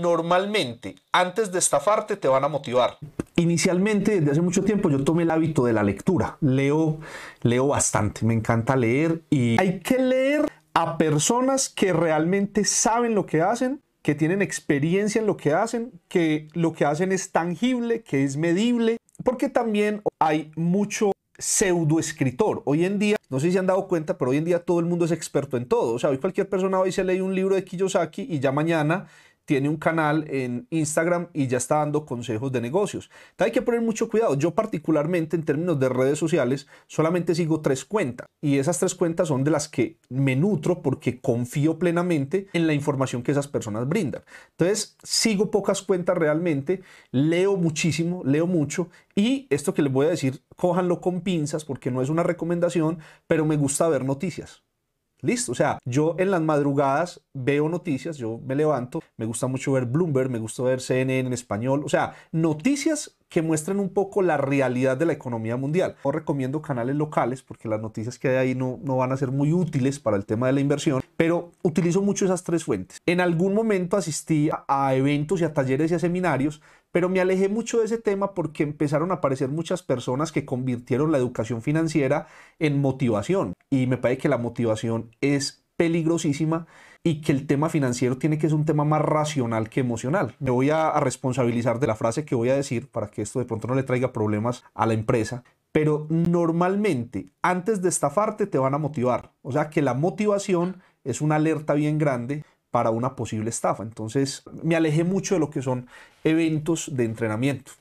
normalmente antes de estafarte te van a motivar? Inicialmente, desde hace mucho tiempo, yo tomé el hábito de la lectura. Leo, leo bastante, me encanta leer y hay que leer a personas que realmente saben lo que hacen, que tienen experiencia en lo que hacen, que lo que hacen es tangible, que es medible, porque también hay mucho pseudo escritor Hoy en día, no sé si se han dado cuenta, pero hoy en día todo el mundo es experto en todo. O sea, hoy cualquier persona hoy se lee un libro de Kiyosaki y ya mañana tiene un canal en Instagram y ya está dando consejos de negocios. hay que poner mucho cuidado. Yo particularmente en términos de redes sociales solamente sigo tres cuentas y esas tres cuentas son de las que me nutro porque confío plenamente en la información que esas personas brindan. Entonces sigo pocas cuentas realmente, leo muchísimo, leo mucho y esto que les voy a decir, cójanlo con pinzas porque no es una recomendación, pero me gusta ver noticias. Listo, o sea, yo en las madrugadas veo noticias, yo me levanto, me gusta mucho ver Bloomberg, me gusta ver CNN en español, o sea, noticias que muestran un poco la realidad de la economía mundial. No recomiendo canales locales porque las noticias que hay ahí no, no van a ser muy útiles para el tema de la inversión, pero utilizo mucho esas tres fuentes. En algún momento asistí a eventos y a talleres y a seminarios pero me alejé mucho de ese tema porque empezaron a aparecer muchas personas que convirtieron la educación financiera en motivación y me parece que la motivación es peligrosísima y que el tema financiero tiene que ser un tema más racional que emocional. Me voy a, responsabilizar de la frase que voy a decir para que esto de pronto no le traiga problemas a la empresa, pero normalmente antes de estafarte te van a motivar, o sea que la motivación es una alerta bien grande para una posible estafa. Entonces me alejé mucho de lo que son eventos de entrenamiento.